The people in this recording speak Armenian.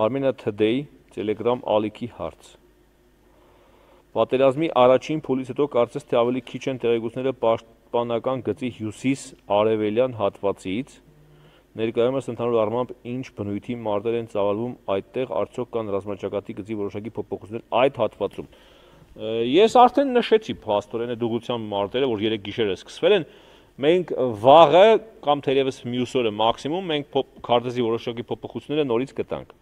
Armenia Today Telegram ալիքի հարց։ Պատերազմի առաջին փուլից հետո կարծես թե ավելի քիչ են տեղեկությունները պաշտպանական գծի հյուսիս արևելյան հատվածից։ Ներկայումս ընդհանուր առմամբ ինչ բնույթի մարտեր են ծավալվում այդտեղ արդյոք կան ռազմաճակատի գծի որոշակի փոփոխություններ այդ հատվածում։ Ես արդեն նշեցի փաստորեն դուգության մարտերը, որ 3 գիշերը սկսվել են, մենք վաղը կամ թերևս մյուս օրը մաքսիմում մենք քարտեզի որոշակի փոփոխությունները նորից գտանք։